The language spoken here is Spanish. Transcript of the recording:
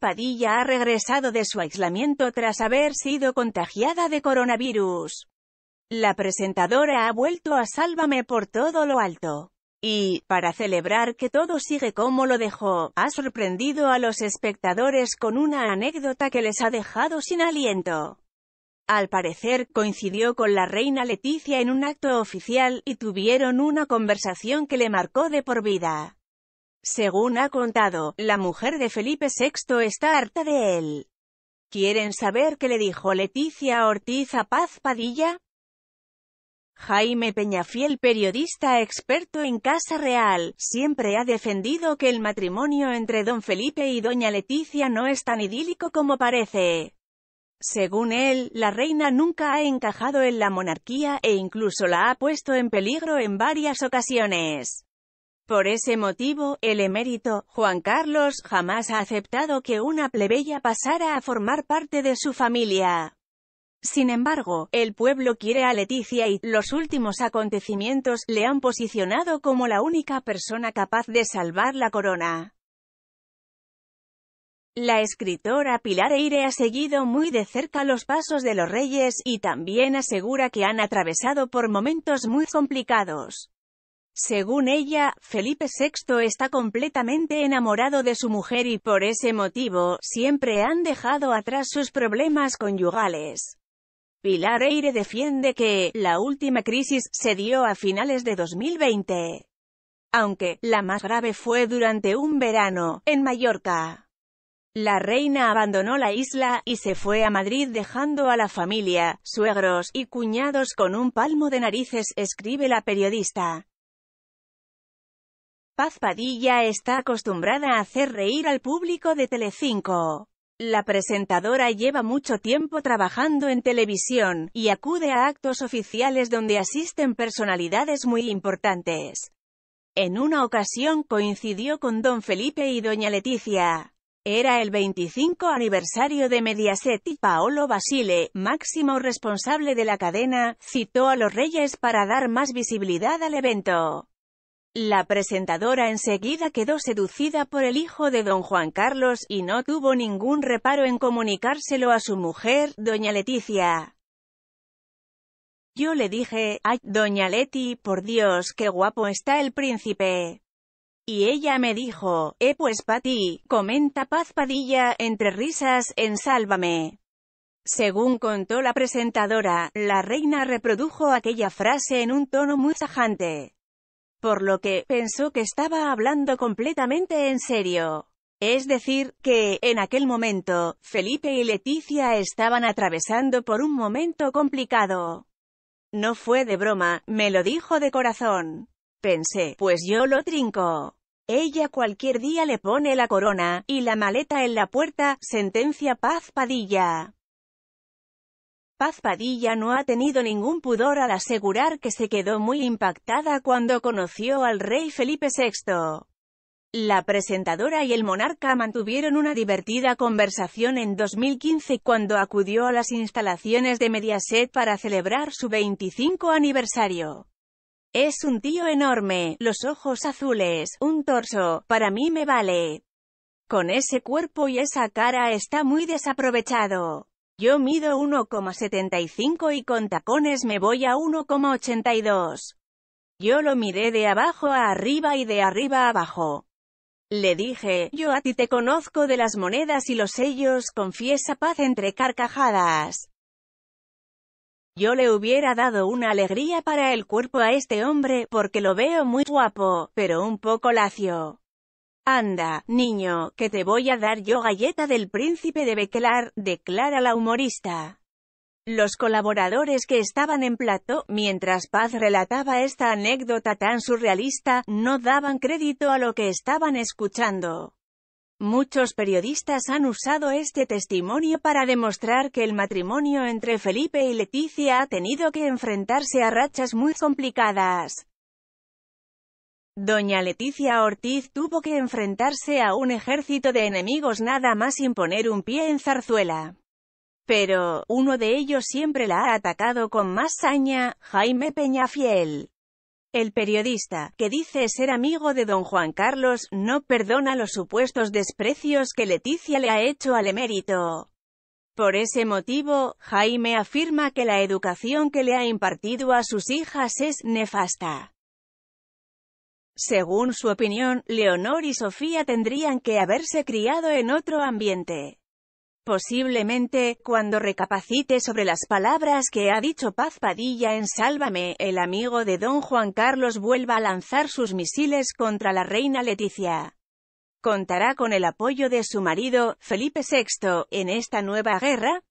Padilla ha regresado de su aislamiento tras haber sido contagiada de coronavirus. La presentadora ha vuelto a Sálvame por todo lo alto. Y, para celebrar que todo sigue como lo dejó, ha sorprendido a los espectadores con una anécdota que les ha dejado sin aliento. Al parecer, coincidió con la reina Leticia en un acto oficial, y tuvieron una conversación que le marcó de por vida. Según ha contado, la mujer de Felipe VI está harta de él. ¿Quieren saber qué le dijo Leticia Ortiz a Paz Padilla? Jaime Peñafiel, periodista experto en Casa Real, siempre ha defendido que el matrimonio entre don Felipe y doña Leticia no es tan idílico como parece. Según él, la reina nunca ha encajado en la monarquía e incluso la ha puesto en peligro en varias ocasiones. Por ese motivo, el emérito, Juan Carlos, jamás ha aceptado que una plebeya pasara a formar parte de su familia. Sin embargo, el pueblo quiere a Leticia y, los últimos acontecimientos, le han posicionado como la única persona capaz de salvar la corona. La escritora Pilar Eire ha seguido muy de cerca los pasos de los reyes, y también asegura que han atravesado por momentos muy complicados. Según ella, Felipe VI está completamente enamorado de su mujer y por ese motivo, siempre han dejado atrás sus problemas conyugales. Pilar Eire defiende que, la última crisis, se dio a finales de 2020. Aunque, la más grave fue durante un verano, en Mallorca. La reina abandonó la isla, y se fue a Madrid dejando a la familia, suegros, y cuñados con un palmo de narices, escribe la periodista. Paz Padilla está acostumbrada a hacer reír al público de Telecinco. La presentadora lleva mucho tiempo trabajando en televisión, y acude a actos oficiales donde asisten personalidades muy importantes. En una ocasión coincidió con don Felipe y doña Leticia. Era el 25 aniversario de Mediaset y Paolo Basile, máximo responsable de la cadena, citó a los reyes para dar más visibilidad al evento. La presentadora enseguida quedó seducida por el hijo de don Juan Carlos y no tuvo ningún reparo en comunicárselo a su mujer, doña Leticia. Yo le dije, ay, doña Leti, por Dios, qué guapo está el príncipe. Y ella me dijo, eh pues pa' ti, comenta Paz Padilla, entre risas, en Sálvame. Según contó la presentadora, la reina reprodujo aquella frase en un tono muy sajante por lo que, pensó que estaba hablando completamente en serio. Es decir, que, en aquel momento, Felipe y Leticia estaban atravesando por un momento complicado. No fue de broma, me lo dijo de corazón. Pensé, pues yo lo trinco. Ella cualquier día le pone la corona, y la maleta en la puerta, sentencia Paz Padilla. Paz Padilla no ha tenido ningún pudor al asegurar que se quedó muy impactada cuando conoció al rey Felipe VI. La presentadora y el monarca mantuvieron una divertida conversación en 2015 cuando acudió a las instalaciones de Mediaset para celebrar su 25 aniversario. Es un tío enorme, los ojos azules, un torso, para mí me vale. Con ese cuerpo y esa cara está muy desaprovechado. Yo mido 1,75 y con tacones me voy a 1,82. Yo lo miré de abajo a arriba y de arriba a abajo. Le dije, yo a ti te conozco de las monedas y los sellos, confiesa paz entre carcajadas. Yo le hubiera dado una alegría para el cuerpo a este hombre, porque lo veo muy guapo, pero un poco lacio. Anda, niño, que te voy a dar yo galleta del príncipe de Beclar, declara la humorista. Los colaboradores que estaban en plato mientras Paz relataba esta anécdota tan surrealista, no daban crédito a lo que estaban escuchando. Muchos periodistas han usado este testimonio para demostrar que el matrimonio entre Felipe y Leticia ha tenido que enfrentarse a rachas muy complicadas. Doña Leticia Ortiz tuvo que enfrentarse a un ejército de enemigos nada más sin poner un pie en Zarzuela. Pero, uno de ellos siempre la ha atacado con más saña, Jaime Peñafiel. El periodista, que dice ser amigo de don Juan Carlos, no perdona los supuestos desprecios que Leticia le ha hecho al emérito. Por ese motivo, Jaime afirma que la educación que le ha impartido a sus hijas es nefasta. Según su opinión, Leonor y Sofía tendrían que haberse criado en otro ambiente. Posiblemente, cuando recapacite sobre las palabras que ha dicho Paz Padilla en Sálvame, el amigo de don Juan Carlos vuelva a lanzar sus misiles contra la reina Leticia. Contará con el apoyo de su marido, Felipe VI, en esta nueva guerra,